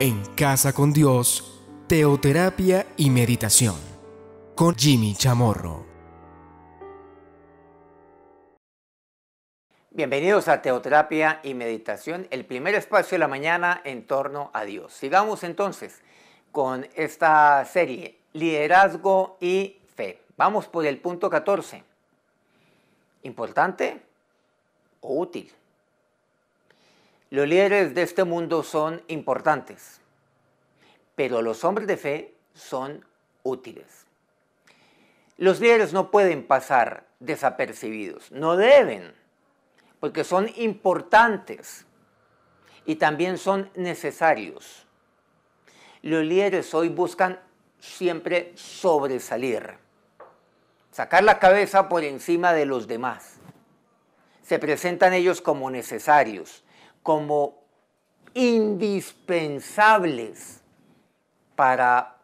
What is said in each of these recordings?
En Casa con Dios, Teoterapia y Meditación, con Jimmy Chamorro. Bienvenidos a Teoterapia y Meditación, el primer espacio de la mañana en torno a Dios. Sigamos entonces con esta serie, Liderazgo y Fe. Vamos por el punto 14. ¿Importante o útil? Los líderes de este mundo son importantes, pero los hombres de fe son útiles. Los líderes no pueden pasar desapercibidos, no deben, porque son importantes y también son necesarios. Los líderes hoy buscan siempre sobresalir, sacar la cabeza por encima de los demás. Se presentan ellos como necesarios, como indispensables para,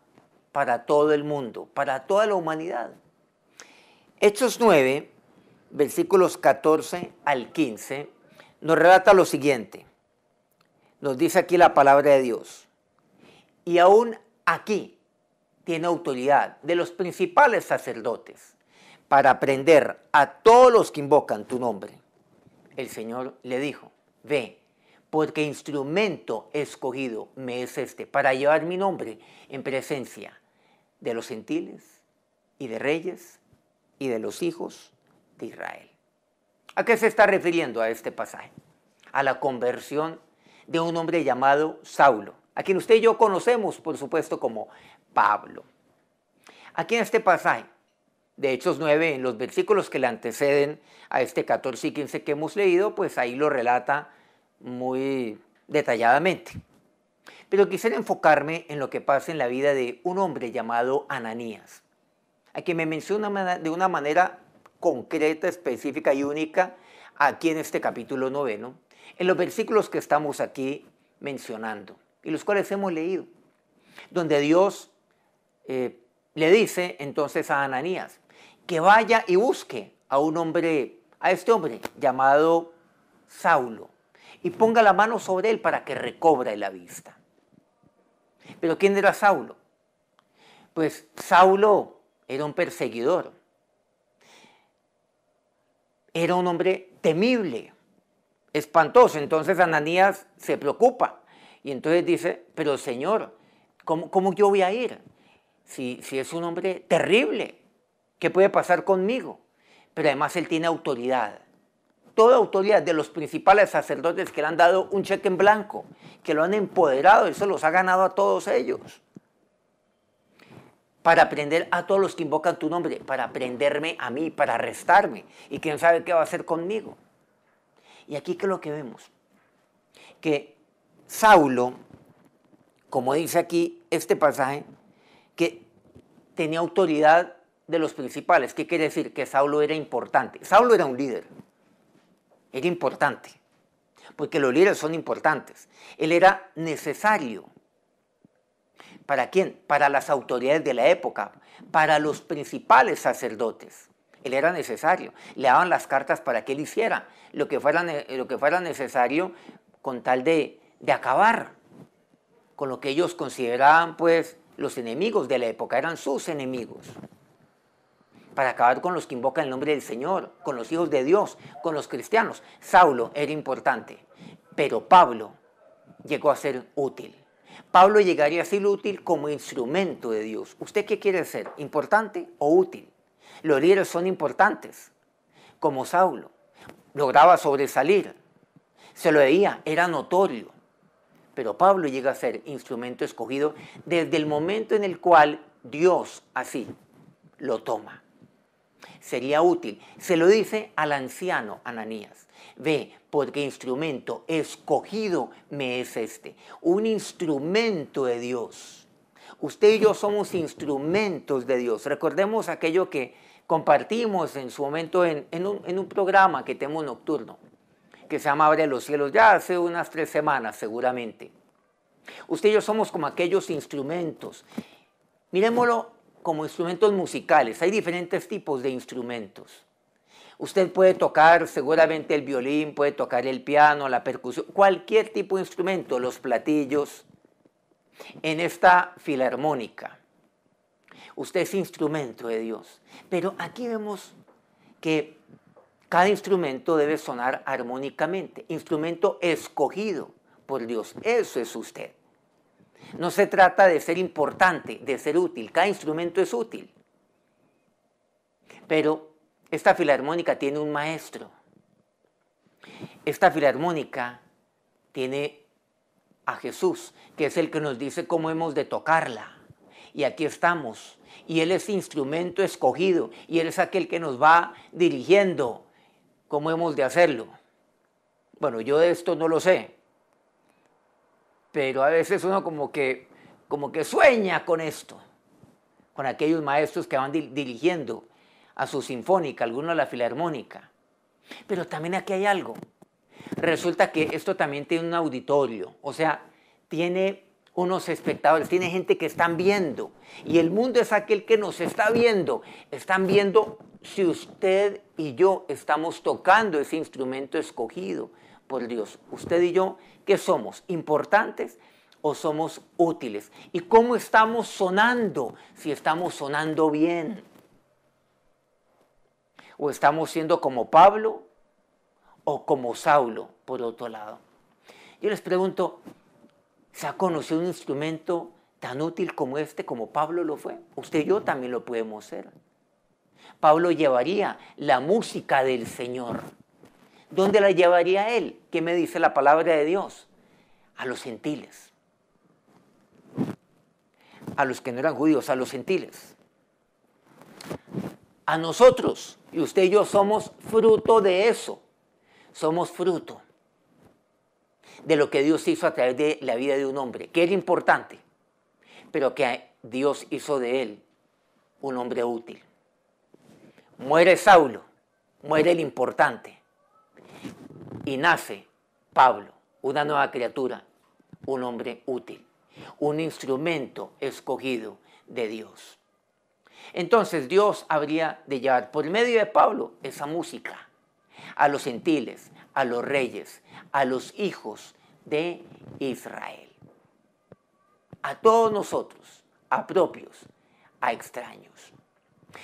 todo el mundo, para toda la humanidad. Hechos 9, versículos 14 al 15, nos relata lo siguiente. Nos dice aquí la palabra de Dios. Y aún aquí tiene autoridad de los principales sacerdotes para aprender a todos los que invocan tu nombre. El Señor le dijo, ve porque instrumento escogido me es este, para llevar mi nombre en presencia de los gentiles y de reyes y de los hijos de Israel. ¿A qué se está refiriendo a este pasaje? A la conversión de un hombre llamado Saulo, a quien usted y yo conocemos, por supuesto, como Pablo. Aquí en este pasaje, de Hechos 9, en los versículos que le anteceden a este 14 y 15 que hemos leído, pues ahí lo relata muy detalladamente. Pero quisiera enfocarme en lo que pasa en la vida de un hombre llamado Ananías, a quien me menciona de una manera concreta, específica y única aquí en este capítulo noveno, en los versículos que estamos aquí mencionando y los cuales hemos leído, donde Dios eh, le dice entonces a Ananías que vaya y busque a un hombre, a este hombre llamado Saulo, y ponga la mano sobre él para que recobre la vista. Pero ¿quién era Saulo? Pues Saulo era un perseguidor, era un hombre temible, espantoso. Entonces Ananías se preocupa y entonces dice, pero Señor, ¿cómo, yo voy a ir? Si, si es un hombre terrible, ¿qué puede pasar conmigo? Pero además él tiene autoridad toda autoridad de los principales sacerdotes que le han dado un cheque en blanco, que lo han empoderado, eso los ha ganado a todos ellos. Para aprender a todos los que invocan tu nombre, para aprenderme a mí, para arrestarme. Y quién sabe qué va a hacer conmigo. Y aquí que es lo que vemos. Que Saulo, como dice aquí este pasaje, que tenía autoridad de los principales. ¿Qué quiere decir? Que Saulo era importante. Saulo era un líder era importante, porque los líderes son importantes. Él era necesario. ¿Para quién? Para las autoridades de la época, para los principales sacerdotes. Él era necesario. Le daban las cartas para que él hiciera lo que fuera, lo que fuera necesario con tal de, de acabar con lo que ellos consideraban pues los enemigos de la época, eran sus enemigos para acabar con los que invocan el nombre del Señor, con los hijos de Dios, con los cristianos. Saulo era importante, pero Pablo llegó a ser útil. Pablo llegaría a ser útil como instrumento de Dios. ¿Usted qué quiere ser? ¿Importante o útil? Los líderes son importantes, como Saulo. Lograba sobresalir, se lo veía, era notorio. Pero Pablo llega a ser instrumento escogido desde el momento en el cual Dios así lo toma sería útil. Se lo dice al anciano Ananías. Ve, porque instrumento escogido me es este. Un instrumento de Dios. Usted y yo somos instrumentos de Dios. Recordemos aquello que compartimos en su momento en, un, un programa que tenemos nocturno, que se llama Abre los cielos, ya hace unas tres semanas seguramente. Usted y yo somos como aquellos instrumentos. Miremoslo como instrumentos musicales. Hay diferentes tipos de instrumentos. Usted puede tocar seguramente el violín, puede tocar el piano, la percusión, cualquier tipo de instrumento, los platillos, en esta filarmónica. Usted es instrumento de Dios. Pero aquí vemos que cada instrumento debe sonar armónicamente, instrumento escogido por Dios. Eso es usted no se trata de ser importante, de ser útil. Cada instrumento es útil. Pero esta filarmónica tiene un maestro. Esta filarmónica tiene a Jesús, que es el que nos dice cómo hemos de tocarla. Y aquí estamos. Y Él es instrumento escogido. Y Él es aquel que nos va dirigiendo cómo hemos de hacerlo. Bueno, yo de esto no lo sé pero a veces uno como que, como que sueña con esto, con aquellos maestros que van dirigiendo a su sinfónica, alguno a la filarmónica. Pero también aquí hay algo. Resulta que esto también tiene un auditorio, o sea, tiene unos espectadores, tiene gente que están viendo. Y el mundo es aquel que nos está viendo. Están viendo si usted y yo estamos tocando ese instrumento escogido por Dios. Usted y yo ¿Qué somos? ¿Importantes o somos útiles? ¿Y cómo estamos sonando? Si estamos sonando bien. O estamos siendo como Pablo o como Saulo, por otro lado. Yo les pregunto, ¿se ha conocido un instrumento tan útil como este, como Pablo lo fue? Usted y yo también lo podemos ser. Pablo llevaría la música del Señor ¿Dónde la llevaría él? ¿Qué me dice la palabra de Dios? A los gentiles. A los que no eran judíos, a los gentiles. A nosotros, y usted y yo somos fruto de eso. Somos fruto de lo que Dios hizo a través de la vida de un hombre, que era importante, pero que Dios hizo de él un hombre útil. Muere Saulo, muere el importante, y nace Pablo, una nueva criatura, un hombre útil, un instrumento escogido de Dios. Entonces Dios habría de llevar por medio de Pablo esa música a los gentiles, a los reyes, a los hijos de Israel. A todos nosotros, a propios, a extraños.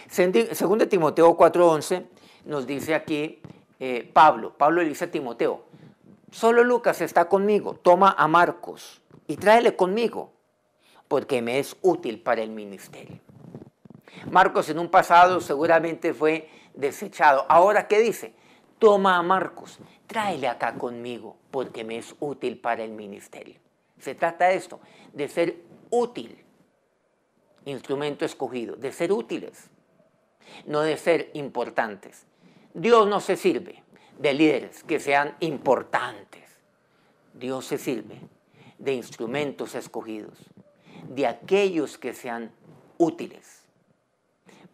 Segundo Timoteo 4:11 nos dice aquí eh, Pablo, Pablo le dice a Timoteo, solo Lucas está conmigo, toma a Marcos y tráele conmigo, porque me es útil para el ministerio. Marcos en un pasado seguramente fue desechado. Ahora, ¿qué dice? Toma a Marcos, tráele acá conmigo, porque me es útil para el ministerio. Se trata de esto, de ser útil, instrumento escogido, de ser útiles, no de ser importantes. Dios no se sirve de líderes que sean importantes. Dios se sirve de instrumentos escogidos, de aquellos que sean útiles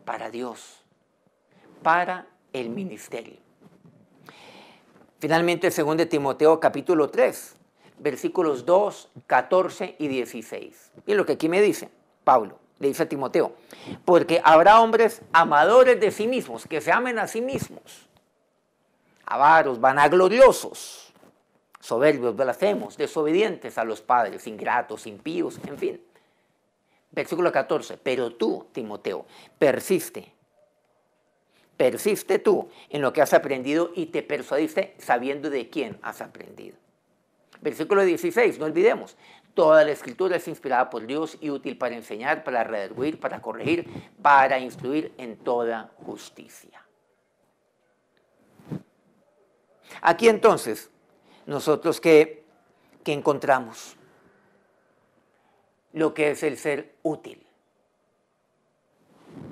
para Dios, para el ministerio. Finalmente, segundo de Timoteo capítulo 3, versículos 2, 14 y 16. Y lo que aquí me dice Pablo le dice a Timoteo, porque habrá hombres amadores de sí mismos, que se amen a sí mismos, avaros, vanagloriosos, soberbios, blasfemos, desobedientes a los padres, ingratos, impíos, en fin. Versículo 14, pero tú, Timoteo, persiste, persiste tú en lo que has aprendido y te persuadiste sabiendo de quién has aprendido. Versículo 16, no olvidemos, Toda la escritura es inspirada por Dios y útil para enseñar, para redarguir, para corregir, para instruir en toda justicia. Aquí entonces, nosotros que, encontramos lo que es el ser útil.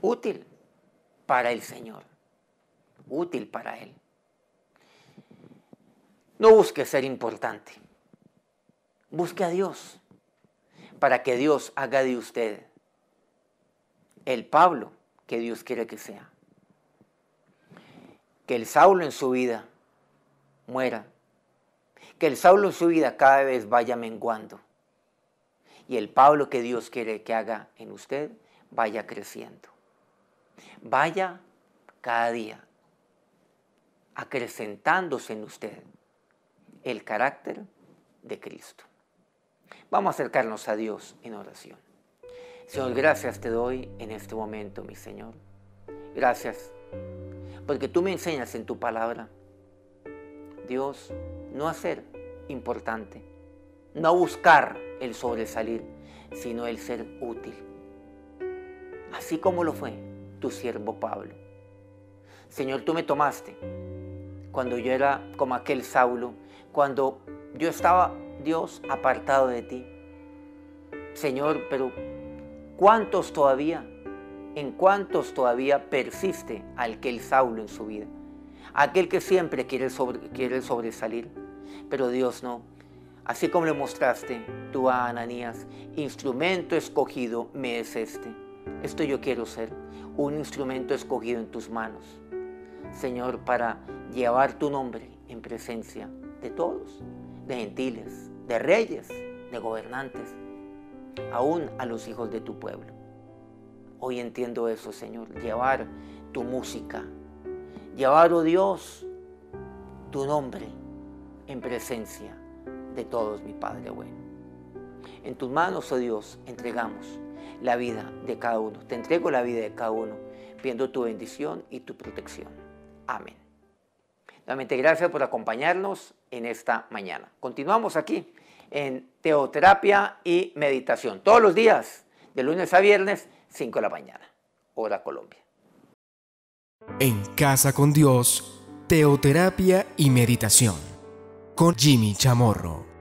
Útil para el Señor. Útil para Él. No busque ser importante. Busque a Dios para que Dios haga de usted el Pablo que Dios quiere que sea. Que el Saulo en su vida muera. Que el Saulo en su vida cada vez vaya menguando. Y el Pablo que Dios quiere que haga en usted vaya creciendo. Vaya cada día acrecentándose en usted el carácter de Cristo. Vamos a acercarnos a Dios en oración. Señor, gracias te doy en este momento, mi Señor. Gracias, porque tú me enseñas en tu palabra, Dios, no a ser importante, no a buscar el sobresalir, sino el ser útil. Así como lo fue tu siervo Pablo. Señor, tú me tomaste cuando yo era como aquel Saulo cuando yo estaba, Dios, apartado de ti. Señor, pero ¿cuántos todavía? ¿En cuántos todavía persiste aquel Saulo en su vida? Aquel que siempre quiere, quiere sobresalir, pero Dios no. Así como le mostraste tú a Ananías, instrumento escogido me es este. Esto yo quiero ser, un instrumento escogido en tus manos, Señor, para llevar tu nombre en presencia de todos, de gentiles, de reyes, de gobernantes, aún a los hijos de tu pueblo. Hoy entiendo eso, Señor, llevar tu música, llevar, oh Dios, tu nombre en presencia de todos, mi Padre bueno. En tus manos, oh Dios, entregamos la vida de cada uno. Te entrego la vida de cada uno, viendo tu bendición y tu protección. Amén. Nuevamente, gracias por acompañarnos en esta mañana. Continuamos aquí en Teoterapia y Meditación, todos los días, de lunes a viernes, 5 de la mañana, hora Colombia. En Casa con Dios, Teoterapia y Meditación, con Jimmy Chamorro.